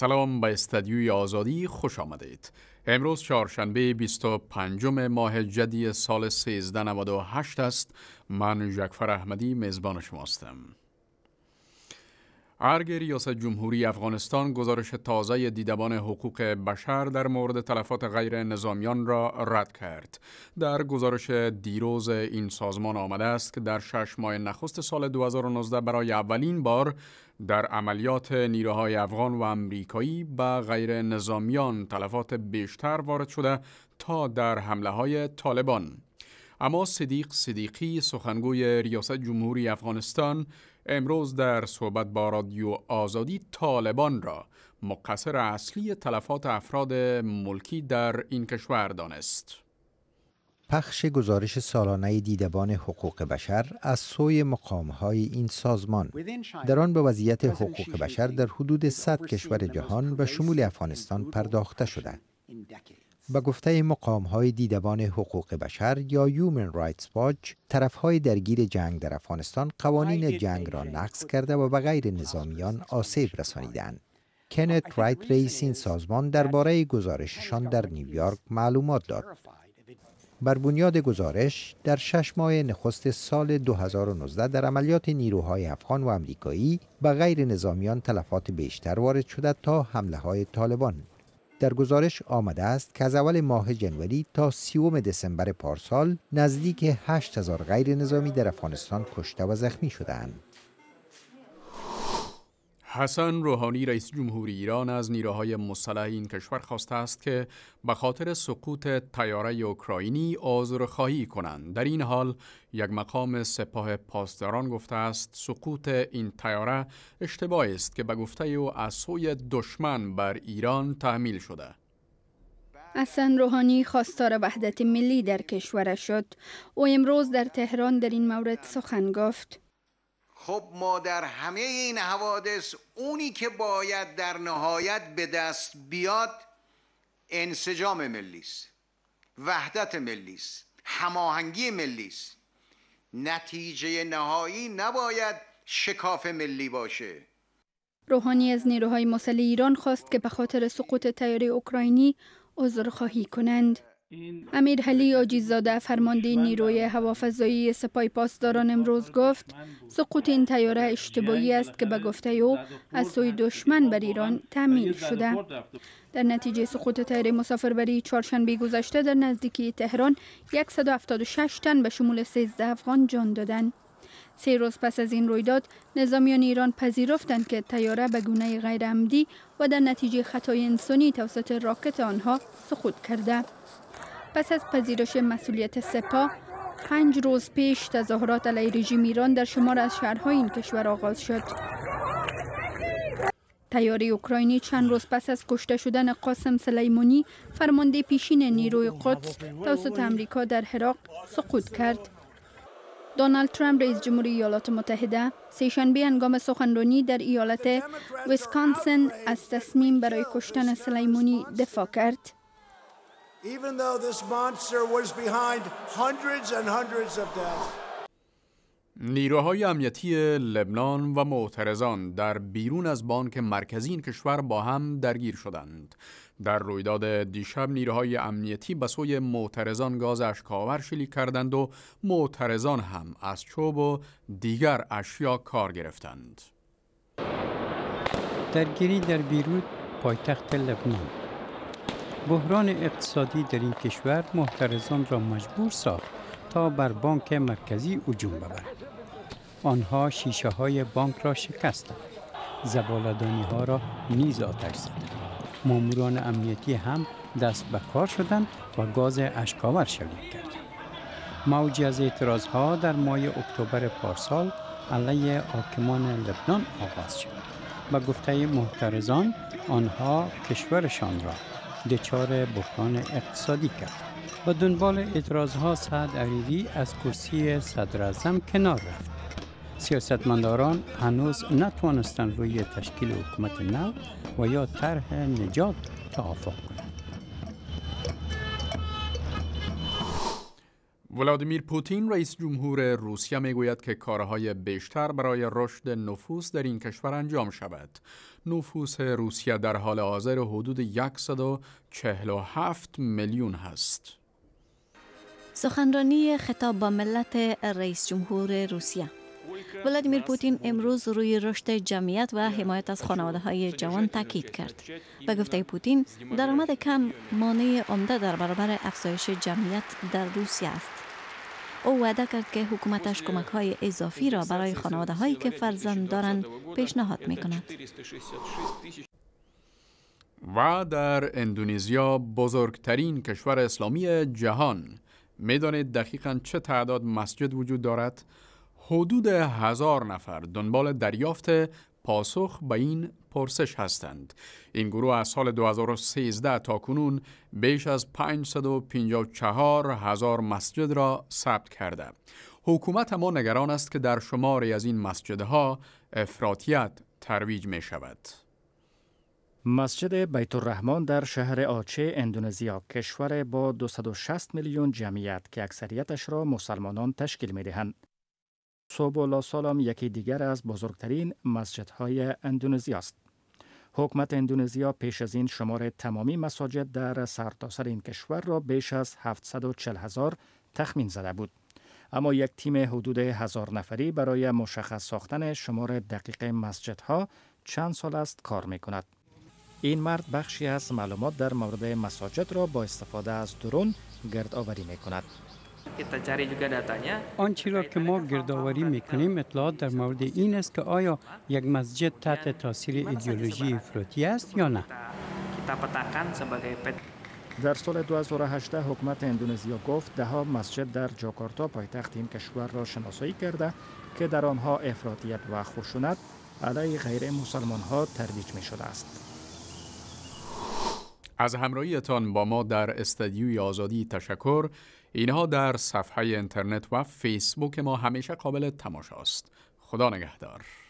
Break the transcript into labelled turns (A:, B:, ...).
A: سلام به استدیوی آزادی خوش آمدید. امروز چهارشنبه 25 ماه جدی سال 1398 است. من جکفر احمدی میزبان هستم ارگ ریاست جمهوری افغانستان گزارش تازه دیدبان حقوق بشر در مورد تلفات غیر نظامیان را رد کرد. در گزارش دیروز این سازمان آمده است که در شش ماه نخست سال 2019 برای اولین بار در عملیات نیروهای افغان و امریکایی به غیر نظامیان تلفات بیشتر وارد شده تا در حمله های طالبان. اما صدیق صدیقی سخنگوی ریاست جمهوری افغانستان امروز در صحبت با رادیو آزادی طالبان را مقصر اصلی تلفات افراد ملکی در این کشور دانست.
B: پخش گزارش سالانه دیدبان حقوق بشر از سوی مقامهای این سازمان در آن به وضعیت حقوق بشر در حدود 100 کشور جهان و شمول افغانستان پرداخته شده به گفته مقام های دیدبان حقوق بشر یا Human رایتس واچ طرف های درگیر جنگ در افغانستان قوانین جنگ را نقض کرده و به غیر نظامیان آسیب رسانیدند. کنت رایت رئیس این سازمان درباره گزارششان در نیویورک معلومات داد. بر بنیاد گزارش در شش ماه نخست سال 2019 در عملیات نیروهای افغان و امریکایی به غیر نظامیان تلفات بیشتر وارد شده تا حمله های طالبان در گزارش آمده است که از اول ماه جنوری تا سیوم دسامبر پارسال نزدیک 8000 غیر نظامی در افغانستان کشته و زخمی شدند.
A: حسن روحانی رئیس جمهوری ایران از نیروهای مسلح این کشور خواسته است که به خاطر سقوط تیاره اوکراینی عذرخواهی کنند در این حال یک مقام سپاه پاسداران گفته است سقوط این تیاره اشتباه است که به گفته او از سوی دشمن بر ایران تحمیل شده
C: حسن روحانی خواستار وحدت ملی در کشور شد او امروز در تهران در این مورد سخن گفت
B: خب ما در همه این حوادث اونی که باید در نهایت به دست بیاد انسجام ملی است وحدت ملی است هماهنگی ملی است نتیجه نهایی نباید شکاف ملی باشه
C: روحانی از نیروهای مسلح ایران خواست که به خاطر سقوط تیاره اوکراینی عذرخواهی کنند امیر حلی آجیزاده فرمانده نیروی هوافضایی سپاه پاسداران امروز گفت سقوط این تیاره اشتباهی یعنی است که به گفته او از سوی دشمن بر ایران تمیل شده در نتیجه سقوط تیاره مسافربری چهارشنبه گذشته در نزدیکی تهران 176 تن به شمول 13 افغان جان دادند سه روز پس از این رویداد نظامیان ایران پذیرفتند که تیاره به گونه غیر و در نتیجه خطای انسانی توسط راکت آنها سقوط کرده پس از پذیرش مسئولیت سپاه پنج روز پیش تظاهرات علیه رژیم ایران در شمار از شهرهای این کشور آغاز شد تیاره اوکراینی چند روز پس از کشته شدن قاسم سلیمانی فرمانده پیشین نیروی قدس توسط امریکا در حراق سقوط کرد دونالد ترامپ رئیس جمهوری ایالات متحده سهشنبه هنگام سخنرانی در ایالت ویسکانسن از تصمیم برای کشتن سلیمانی دفاع کرد
B: even though this monster was behind hundreds and hundreds of deaths.
A: نیروهای امنیتی لبنان و معترضان در بیرون از بانک مرکزی این کشور با هم درگیر شدند. در رویداد دیشب نیروهای امنیتی به سوی معترضان گاز اشکاور شلیک کردند و معترضان هم از چوب و دیگر اشیا کار گرفتند.
D: درگیری در بیروت پایتخت لبنان بحران اقتصادی در این کشور محترزان را مجبور ساخت تا بر بانک مرکزی اجوم ببرند آنها شیشه های بانک را شکستند زبالدانی ها را نیز آتش زدند ماموران امنیتی هم دست به کار شدند و گاز اشکاور شلیک کردند موجی از اعتراض ها در ماه اکتبر پارسال علیه حاکمان لبنان آغاز شد به گفته محترزان آنها کشورشان را دچار بحران اقتصادی کرد و دنبال اعتراضها سعد عریری از کرسی صدر کنار رفت سیاستمداران هنوز نتوانستند روی تشکیل
A: حکومت نو و یا طرح نجات توافق کنند ولادیمیر پوتین رئیس جمهور روسیه میگوید که کارهای بیشتر برای رشد نفوس در این کشور انجام شود. نفوس روسیه در حال حاضر حدود 147 میلیون هست.
D: سخنرانی خطاب با ملت رئیس جمهور روسیه ولادیمیر پوتین امروز روی رشد جمعیت و حمایت از خانواده های جوان تاکید کرد. به گفته پوتین درآمد کم مانع عمده در برابر افزایش جمعیت در روسیه است. او وعده کرد که حکومتش کمک های اضافی را برای خانواده هایی که فرزند دارند پیشنهاد می کند.
A: و در اندونزیا بزرگترین کشور اسلامی جهان میدانید دقیقا چه تعداد مسجد وجود دارد؟ حدود هزار نفر دنبال دریافت پاسخ به این پرسش هستند. این گروه از سال 2013 تا کنون بیش از 554 هزار مسجد را ثبت کرده. حکومت ما نگران است که در شماری از این مسجدها افراطیت ترویج می شود.
D: مسجد بیت الرحمان در شهر آچه اندونزیا کشور با 260 میلیون جمعیت که اکثریتش را مسلمانان تشکیل می دهند سوبولا سالم یکی دیگر از بزرگترین مسجدهای اندونزی است. حکمت اندونزیا پیش از این شمار تمامی مساجد در سرتاسر این کشور را بیش از 740 هزار تخمین زده بود. اما یک تیم حدود هزار نفری برای مشخص ساختن شمار دقیق مسجدها چند سال است کار می کند. این مرد بخشی از معلومات در مورد مساجد را با استفاده از درون گردآوری می کند. آنچه را که ما گردآوری میکنیم اطلاعات در مورد این است که آیا یک مسجد تحت تاثیر ایدئولوژی افراطی است یا نه در سال 2018 حکومت اندونزیا گفت ها مسجد در جاکارتا پایتخت این کشور را شناسایی کرده که در آنها افراطیت و خشونت علیه غیر مسلمان ها
A: ترویج می شده است. از همراهیتان با ما در استدیوی آزادی تشکر اینها در صفحه اینترنت و فیسبوک ما همیشه قابل تماشاست خدا نگهدار